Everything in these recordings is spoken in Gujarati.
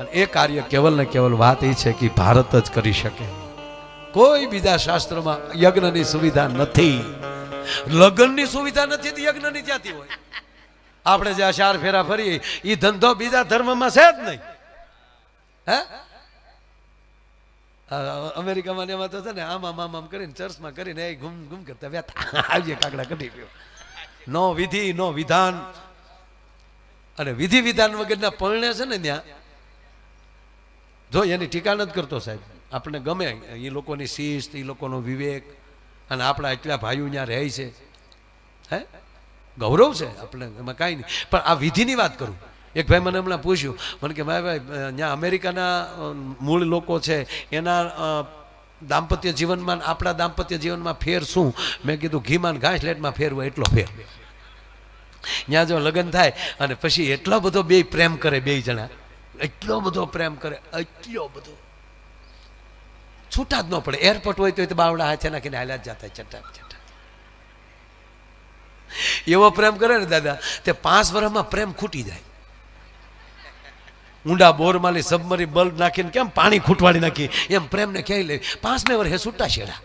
અને એ કાર્ય કેવલ ને કેવલ વાત એ છે કે ભારત જ કરી શકે કોઈ બીજા શાસ્ત્રમાં યજ્ઞની સુવિધા નથી લગ્નની સુવિધા નથી તો યજ્ઞની ત્યાંથી હોય આપણે જે ચાર ફેરા ફરીએ એ ધંધો બીજા ધર્મમાં છે જ નહીં હે અમેરિકામાં એમાં તો છે ને આમ આમ આમ કરીને ચર્ચમાં કરીને એ ગુમ ગુમ કરતા વ્યા આવીએ કાગડા કઢી ગયો નો વિધિ નો વિધાન અને વિધિ વિધાન વગરના પરણે છે ને ત્યાં જો એની ટીકા નથી કરતો સાહેબ આપણને ગમે એ લોકોની શિસ્ત એ લોકોનો વિવેક અને આપણા એટલા ભાઈઓ ત્યાં રહે છે હે ગૌરવ છે આપણે એમાં કાંઈ નહીં પણ આ વિધિની વાત કરું એક ભાઈ મને હમણાં પૂછ્યું મને કે ભાઈ ભાઈ ત્યાં અમેરિકાના મૂળ લોકો છે એના દાંપત્ય જીવનમાં આપણા દાંપત્ય જીવનમાં ફેર શું મેં કીધું ઘીમાન ઘાસલેટમાં લેટમાં ફેરવો એટલો ફેર ત્યાં જો લગ્ન થાય અને પછી એટલો બધો બે પ્રેમ કરે બે જણા એટલો બધો પ્રેમ કરે એટલો બધો છૂટા જ ન પડે એરપોર્ટ હોય તો એ તો બાવડા હાથે નાખીને હાલ્યા જ જતા ચટાક ચટાક એવો પ્રેમ કરે ને દાદા તે પાંચ વર્ષમાં પ્રેમ ખૂટી જાય ઊંડા બોરમાલી સબમરી બલ્બ નાખીને કેમ પાણી ખૂટવાડી નાખી એમ પ્રેમને ક્યાંય લે પાંચમે વર્ષે છૂટા છેડા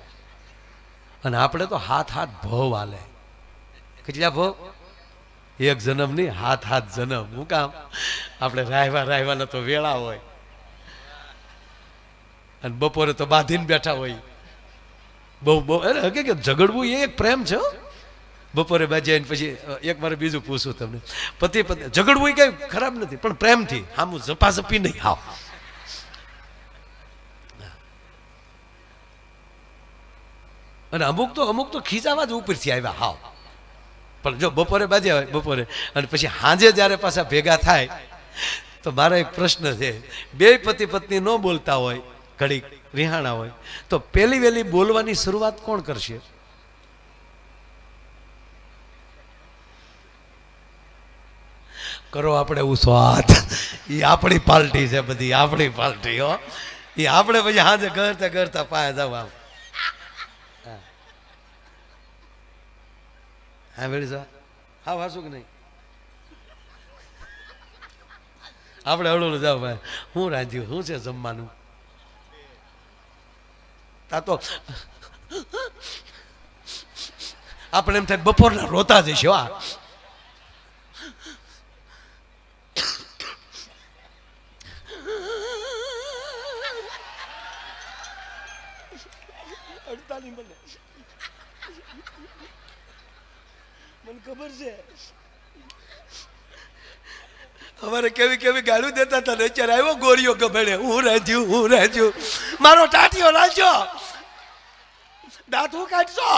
અને આપણે તો હાથ હાથ ભવ હાલે કેટલા ભવ એક જન્મ નહીં હાથ હાથ જન્મ હું કામ આપણે રાહવા રાહવાના તો વેળા હોય અને બપોરે તો બાંધીને બેઠા હોય બહુ બહુ અરે કે ઝઘડવું એ એક પ્રેમ છે બપોરે બાજીને પછી એક મારે બીજું પૂછું તમને પતિ પતિ ઝઘડવું એ કંઈ ખરાબ નથી પણ પ્રેમથી આમ ઝપાઝપી નહીં આવ અને અમુક તો અમુક તો ખીચાવા જ ઉપરથી આવ્યા હા પણ જો બપોરે બાજ્યા હોય બપોરે અને પછી સાંજે જ્યારે પાછા ભેગા થાય તો મારો એક પ્રશ્ન છે બે પતિ પત્ની ન બોલતા હોય ઘડીક રિહાણા હોય તો પહેલી વહેલી બોલવાની શરૂઆત કોણ કરશે કરો આપણે એવું એ આપણી પાર્ટી છે બધી આપણી પાર્ટી હો એ આપણે પછી હાજર કરતા કરતા પાસે જવા હા વેળી સા હા કે નહીં આપણે હળવું જાવ ભાઈ હું રાંધ્યું શું છે જમવાનું તા તો આપણે એમ થાય બપોરના રોતા જઈશું આ મને ખબર છે અમારે કેવી કેવી ગાળું દેતા હતા અત્યારે આવ્યો ગોરીઓ ગભેડે હું રાજ્યું હું રાજ્યું મારો ટાટીઓ રાજો દાંત કાઢશો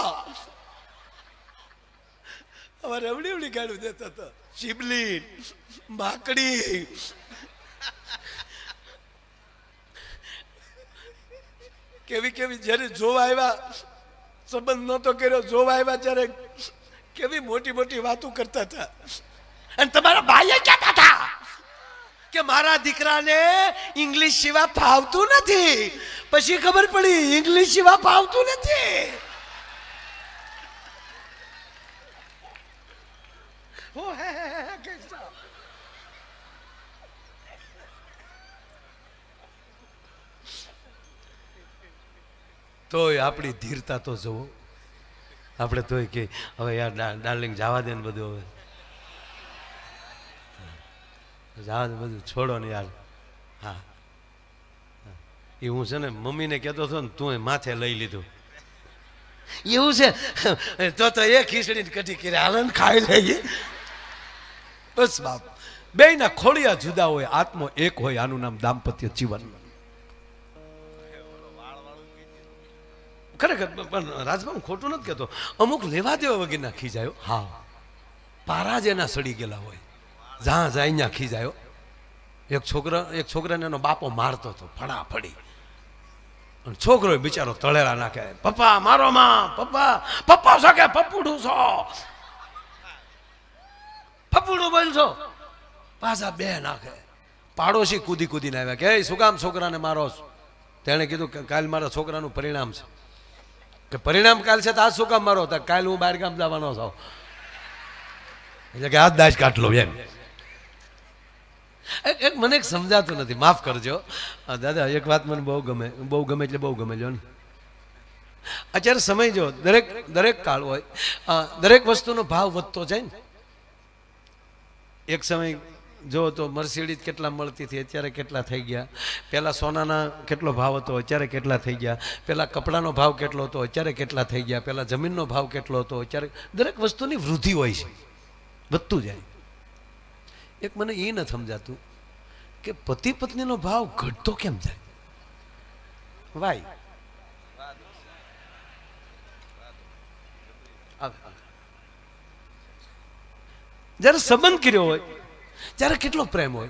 અમારે એવડી એવડી ગાળું દેતા હતા ચીબલી માકડી કેવી કેવી જ્યારે જોવા આવ્યા સંબંધ નહોતો કર્યો જોવા આવ્યા જ્યારે કેવી મોટી મોટી વાતો કરતા હતા અને તમારા ભાઈએ કહેતા હતા કે મારા દીકરાને ઇંગ્લિશ સિવાય ફાવતું નથી પછી ખબર પડી ઇંગ્લિશ સિવાય ફાવતું નથી તોય આપણી ધીરતા તો જવું આપણે તોય કે હવે યાર ડાર્લિંગ જવા દે ને બધું હવે જવા દે બધું છોડો ને યાર હા એ હું છે ને મમ્મીને કહેતો હતો ને તું એ માથે લઈ લીધું એવું છે તો તો એ ખીચડી કઢી કરી હાલ ખાઈ લઈએ બસ બાપ બે ના ખોળિયા જુદા હોય આત્મો એક હોય આનું નામ દાંપત્ય જીવન ખરેખર પણ રાજભા હું ખોટું નથી કહેતો અમુક લેવા દેવા વગર વગેરેના ખીજાયો હા પારા જ એના સડી ગયેલા હોય જ્યાં જાય ત્યાં ખીજાયો એક છોકરા એક છોકરાને એનો બાપો મારતો હતો ફડાફડી અને છોકરો બિચારો તળેલા નાખે પપ્પા મારો માં પપ્પા પપ્પા છો કે પપ્પુડું છો પપ્પુડું બોલશો પાછા બે નાખે પાડોશી કૂદી કૂદીને આવ્યા કે શું કામ છોકરાને મારો તેણે કીધું કે કાલ મારા છોકરાનું પરિણામ છે કે પરિણામ કાલ છે તો આ શું કામ મારો હતા કાલ હું બહાર ગામ જવાનો છો એટલે કે આજ દાશ કાટલો એમ એક મને એક સમજાતું નથી માફ કરજો દાદા એક વાત મને બહુ ગમે બહુ ગમે એટલે બહુ ગમે જો ને અત્યારે સમય જો દરેક દરેક કાળ હોય દરેક વસ્તુનો ભાવ વધતો જાય ને એક સમય જો તો મર્સિડીઝ કેટલા મળતી હતી અત્યારે કેટલા થઈ ગયા પહેલાં સોનાના કેટલો ભાવ હતો અત્યારે કેટલા થઈ ગયા પહેલાં કપડાનો ભાવ કેટલો હતો અત્યારે કેટલા થઈ ગયા પહેલાં જમીનનો ભાવ કેટલો હતો અત્યારે દરેક વસ્તુની વૃદ્ધિ હોય છે વધતું જાય એક મને એ ન સમજાતું કે પતિ પત્નીનો ભાવ ઘટતો કેમ જાય વાય જ્યારે સંબંધ કર્યો હોય ત્યારે કેટલો પ્રેમ હોય